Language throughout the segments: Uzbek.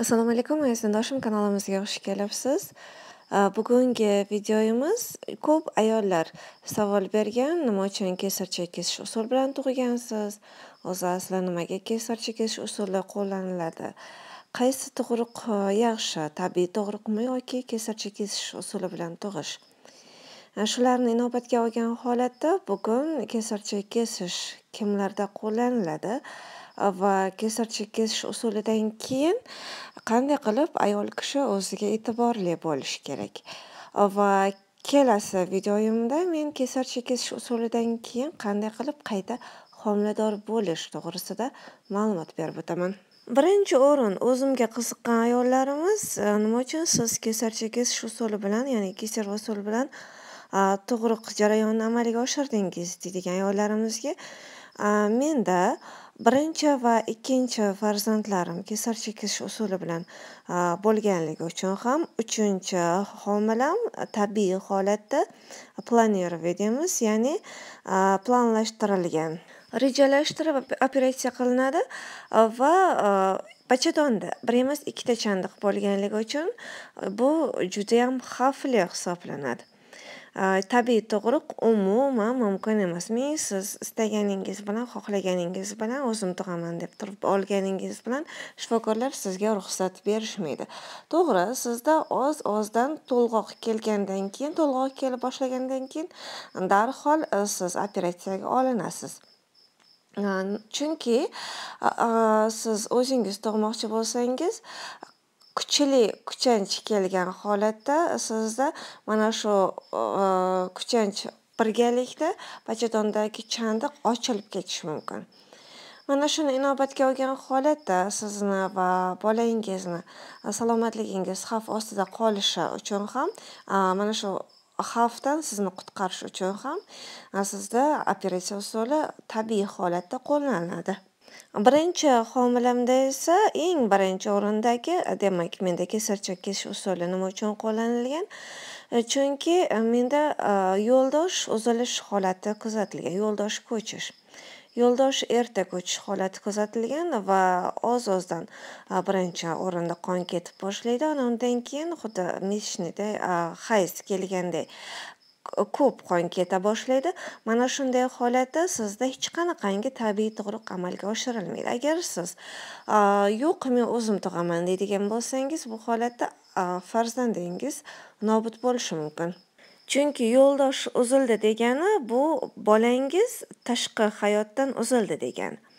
assalomu alaykum aziz kanalimizga xush kelibsiz bugungi videoyimiz ko'p ayollar savol bergan nima uchun kesarcha kesish usul bilan tug'ilgansiz o'zi asli nimaga kesarcha kesish usuli qo'llaniladi qaysi tug'ruq yaxshi tabiiy tug'ruqmi yoki kesarcha kesish usuli bilan tug'ish shularni inobatga olgan holatda bugun kesarcha kesish kimlarda qo'llaniladi va kesar chekish usulidan keyin qanday qilib ayol kishi o'ziga e'tiborli bo'lishi kerak va kelasi videoyimda men kesar chekish usulidan keyin qanday qilib qayta homilador bo'lish to'g'risida ma'lumot berib o'taman birinchi o'rin o'zimga qiziqqan ayollarimiz e, nima uchun siz kesarcha kesish usuli bilan ya'ni keser usuli bilan tug'ruq jarayonini amalga oshirdingiz deydigan ayollarimizga menda birinchi va ikkinchi farzandlarim kesar chekish usuli bilan bo'lganligi uchun ham uchinchi homilam tabiiy holatda planirov deymiz ya'ni planlashtirilgan rejalashtirib operatsiya qilinadi va bachadonda bir emas ikkita chandiq bo'lganligi uchun bu judayam xavfli hisoblanadi tabiiy tug'ruq umuman mumkin emasmi siz istaganingiz bilan xohlaganingiz bilan o'zim tug'aman deb turib olganingiz bilan shifokorlar sizga ruxsat berishmaydi to'g'ri sizda oz ozdan to'lg'oq kelgandan keyin to'lg'oq kela boshlagandan keyin darhol e, siz operatsiyaga olinasiz chunki siz o'zingiz tug'moqchi bo'lsangiz kuchli kuchanch kelgan holatda sizda mana shu e, kuchanch birgalikda pachadondagi chandiq ochilib ketishi mumkin mana shuni inobatga olgan holatda sizni va bolangizni salomatligingiz xavf ostida qolishi uchun ham e, mana shu xavfdan sizni qutqarish uchun ham e, sizda operatsiya usuli tabiiy holatda qo'llaniladi Birinchi homilamda esa eng birinchi o'rindagi, demak, menda kesir chekish usuli nima uchun qo'llanilgan? E, chunki e, menda e, yo'ldosh uzilish holati kuzatilgan, yo'ldosh ko'chish. Yo'ldosh erta ko'chish holati kuzatilgan va oz-ozdan birinchi o'rinda qon ketib boshlaydi. Ana undan keyin xuddi meshniday hayz kelganday. ko'p qon keta boshlaydi mana shunday holatda sizda hech qanaqangi tabiiy tug'ruq amalga oshirilmaydi agar siz yo'q men o'zim tug'aman deydigan bo'lsangiz bu holatda farzandingiz nobud bo'lishi mumkin chunki yo'ldosh uzildi degani bu bolangiz tashqi hayotdan uzildi degani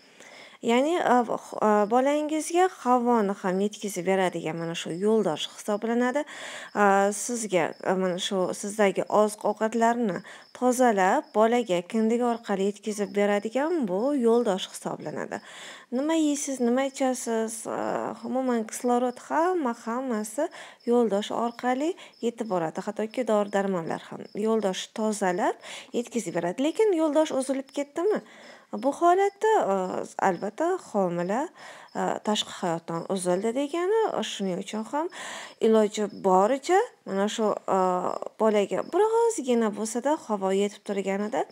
Ya'ni, e, e, bolangizga havoni ham yetkazib beradigan mana shu yo'ldosh hisoblanadi. E, sizga mana shu sizdagi oziq-ovqatlarni tozalab, bolaga kindik orqali yetkazib beradigan bu yo'ldosh hisoblanadi. Nima yeysiz, nima ichasiz, umuman kislorod hamma-hammasi yo'ldosh orqali yetib boradi. Hattoki dori-darmonlar ham yo'ldosh tozalab yetkazib beradi. Lekin yo'ldosh uzilib ketdimi? bu holatda e, albatta homila e, tashqi hayotdan uzildi degani e, shuning uchun ham iloji boricha mana shu bolaga birozgina bo'lsada havo yetib turganida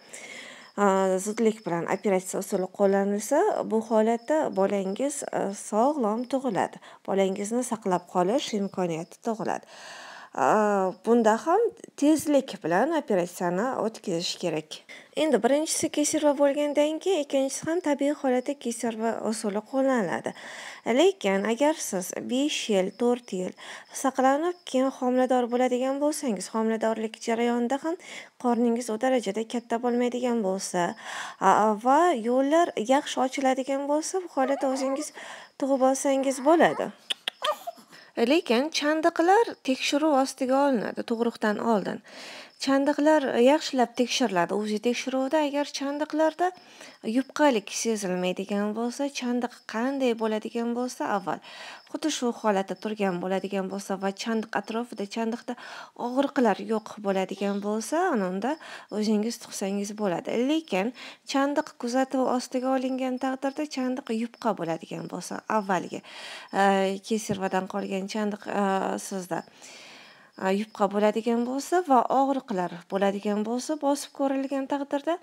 zudlik bilan operatsiya usuli qo'llanilsa bu holatda bolangiz sog'lom tug'iladi bolangizni saqlab qolish imkoniyati tug'iladi bunda ham tezlik bilan operatsiyani o'tkazish kerak endi birinchisi kesirva bo'lgandan keyin ikkinchisi ham tabiiy holatda kesirva usuli qo'llaniladi lekin agar siz besh yil to'rt yil saqlanib keyin homilador bo'ladigan bo'lsangiz homiladorlik jarayonida ham qorningiz u darajada katta bo'lmaydigan bo'lsa va yo'llar yaxshi ochiladigan bo'lsa bu holatda o'zingiz tug'ib olsangiz bo'ladi lekin chandiqlar tekshiruv ostiga olinadi tug'ruqdan oldin chandiqlar e, yaxshilab tekshiriladi o'zi tekshiruvda agar chandiqlarda yupqalik sezilmaydigan bo'lsa chandiq qanday bo'ladigan bo'lsa avval xuddi shu holatda turgan bo'ladigan bo'lsa va chandiq atrofida chandiqda og'riqlar yo'q bo'ladigan bo'lsa unda o'zingiz tuqsangiz bo'ladi lekin chandiq kuzatuv ostiga olingan taqdirda chandiq yupqa bo'ladigan bo'lsa avvalgi e, kesirvadan qolgan chandiq e, sizda yupqa bo'ladigan bo'lsa va og'riqlar bo'ladigan bo'lsa bosib ko'rilgan taqdirda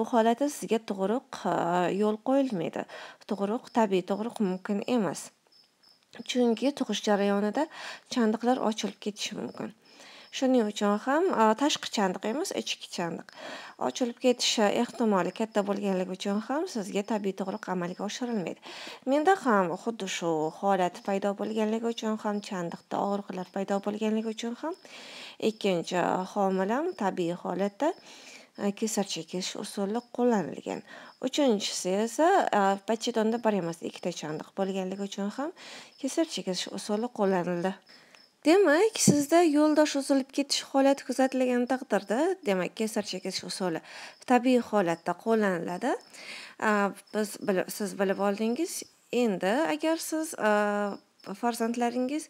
bu holatda sizga tug'ruq yo'l qo'yilmaydi tug'ruq tabiiy tug'ruq mumkin emas chunki tug'ish jarayonida chandiqlar ochilib ketishi mumkin shuning uchun ham e, tashqi chandiq emas ichki chandiq ochilib ketishi ehtimoli katta bo'lganligi uchun ham sizga tabiiy tug'ruq amalga oshirilmaydi menda ham xuddi shu holat paydo bo'lganligi uchun ham chandiqda og'riqlar paydo bo'lganligi uchun ham ikkinchi homilam tabiiy holatda e, kesar chekish usuli qo'llanilgan uchinchisi esa e, pachetonda bir emas ikkita chandiq bo'lganligi uchun ham kesar chekish usuli qo'llanildi demak sizda yo'ldosh uzilib ketish holati kuzatilgan taqdirda demak kesar chekish usuli tabiiy holatda qo'llaniladi biz siz bilib oldingiz endi agar siz farzandlaringiz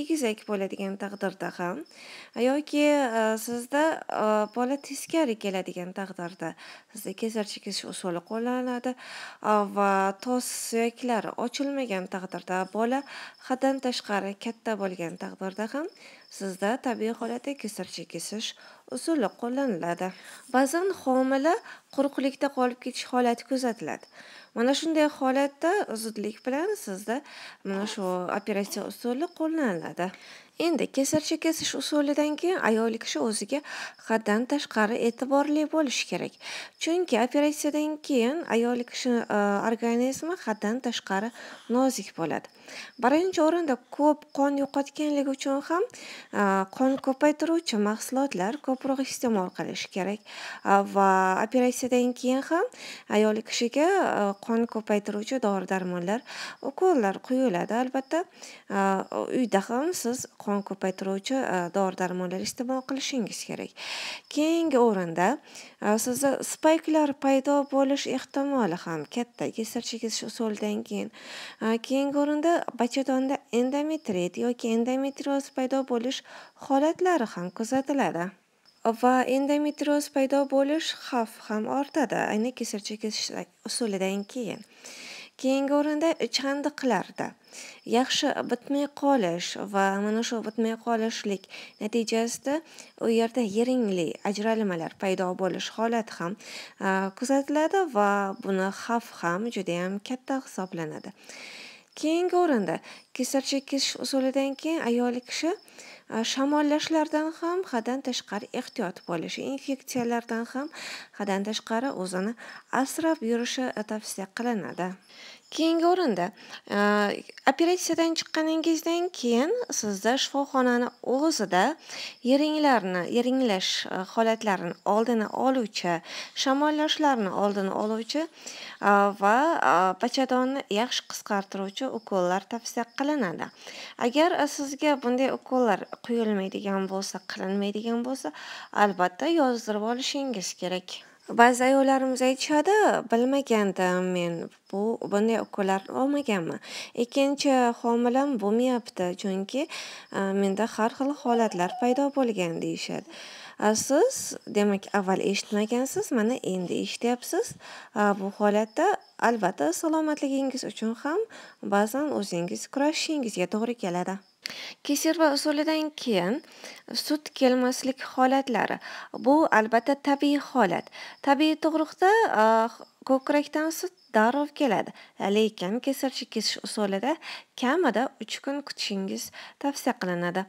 egizak bo'ladigan taqdirda ham yoki e, sizda e, bola teskari keladigan taqdirda sizda kesar chekish usuli qo'llaniladi e, va tos suyaklari ochilmagan taqdirda bola haddan tashqari katta bo'lgan taqdirda ham sizda tabiiy holatda kesar chekish usuli qo'llaniladi ba'zan homila quruqlikda qolib ketish holati kuzatiladi mana shunday holatda zudlik bilan sizda mana shu operatsiya usuli qo'llaniladi endi kesarcha kesish usulidan keyin ayol kishi o'ziga haddan tashqari e'tiborli bo'lishi kerak chunki operatsiyadan keyin ayol kishi e, organizmi haddan tashqari nozik bo'ladi birinchi o'rinda ko'p qon yo'qotganligi uchun ham e, qon ko'paytiruvchi mahsulotlar ko'proq iste'mol qilish kerak e, va operatsiyadan keyin ham ayol kishiga qon ko'paytiruvchi dori darmonlar ukollar quyiladi albatta uyda ham siz qon ko'paytiruvchi e, dori darmonlar iste'mol qilishingiz kerak keyingi o'rinda e, sizda spayklar paydo bo'lish ehtimoli ham katta kesir chekish usulidan keyin e, keyingi o'rinda bachadonda endometrit yoki endometrioz paydo bo'lish holatlari ham kuzatiladi va endometrioz paydo bo'lish xavfi ham ortadi ayni kesir chekish usulidan keyin keyingi o'rinda chandiqlarda yaxshi bitmay qolish va mana shu bitmay qolishlik natijasida u yerda yeringli ajralmalar paydo bo'lish holati ham kuzatiladi va buni xavf ham judayam katta hisoblanadi keyingi o'rinda kesarcha kesish usulidan keyin ayol kishi shamollashlardan ham haddan tashqari ehtiyot bo'lishi infeksiyalardan ham haddan tashqari o'zini asrab yurishi eh, tavsiya qilinadi keyingi o'rinda e, operatsiyadan chiqqaningizdan keyin sizda shifoxonani o'zida yeringlarni yeringlash e, holatlarini oldini oluvchi shamollashlarni oldini oluvchi e, va pachadonni yaxshi qisqartiruvchi ukollar tavsiya qilinadi agar sizga bunday ukollar quyilmaydigan bo'lsa qilinmaydigan bo'lsa albatta yozdirib olishingiz kerak Ba'zi ayollarimiz aytishadi, bilmagandim men, bu bunday ukollar olmaganman. Ikkinchi homilam bo'lmayapti, chunki e, menda har xil holatlar paydo bo'lgan deyishadi. Siz, demak, avval eshitmagansiz, mana endi eshityapsiz. Bu holatda albatta salomatligingiz uchun ham ba'zan o'zingiz kurashishingizga to'g'ri keladi. va usulidan keyin sut kelmaslik holatlari. Bu albatta tabiiy holat. Tabiiy tug'ruqda eh, ko'krakdan sut darrov keladi lekin kesirchi kesish usulida kamida uch kun kutishingiz tavsiya qilinadi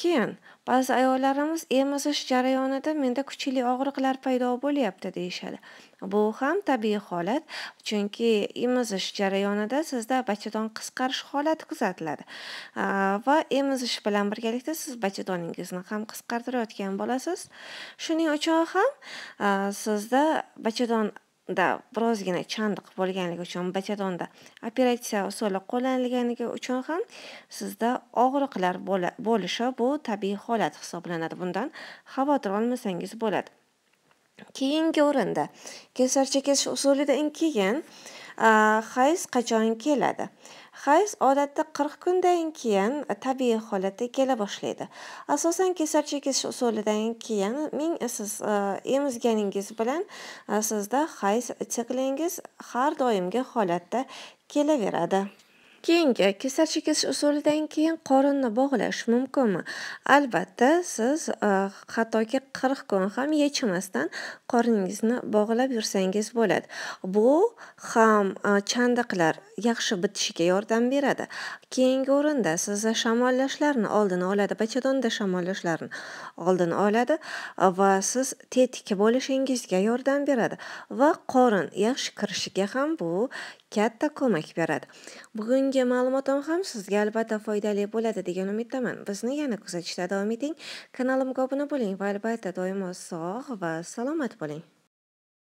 keyin ba'zi ayollarimiz emizish jarayonida menda kuchli og'riqlar paydo bo'lyapti deyishadi bu ham tabiiy holat chunki emizish jarayonida sizda bachadon qisqarish holati kuzatiladi va emizish bilan birgalikda siz bachadoningizni ham qisqartirayotgan bo'lasiz shuning uchun ham sizda bachadon da birozgina chandiq bo'lganligi uchun bachadonda operatsiya usuli qo'llanilganligi uchun ham sizda og'riqlar bo'lishi bu tabiiy holat hisoblanadi bundan xavotir olmasangiz bo'ladi keyingi o'rinda kesarcha kesish usulidan keyin hayz qachon keladi Hayz odatda 40 kundan keyin e, tabiiy holatga kela boshlaydi. Asosan kesar chekish usulidan keyin ming e, siz e, emizganingiz bilan sizda hayz siklingiz har doimgi holatda kelaveradi. keyingi kesar chekish usulidan keyin qorinni bog'lash mumkinmi albatta siz hattoki e, qirq kun ham yechimasdan qorningizni bog'lab yursangiz bo'ladi bu ham e, chandiqlar yaxshi bitishiga yordam beradi keyingi o'rinda sizni shamollashlarni oldini oladi bachadonda shamollashlarni oldini oladi va siz tetik bo'lishingizga yordam beradi va qorin yaxshi kirishiga ham bu katta ko'mak beradi bugungi ma'lumotim ham sizga albatta foydali bo'ladi degan umiddaman bizni yana kuzatishda davom eting kanalimga obuna bo'ling va albatta doimo sog' va salomat bo'ling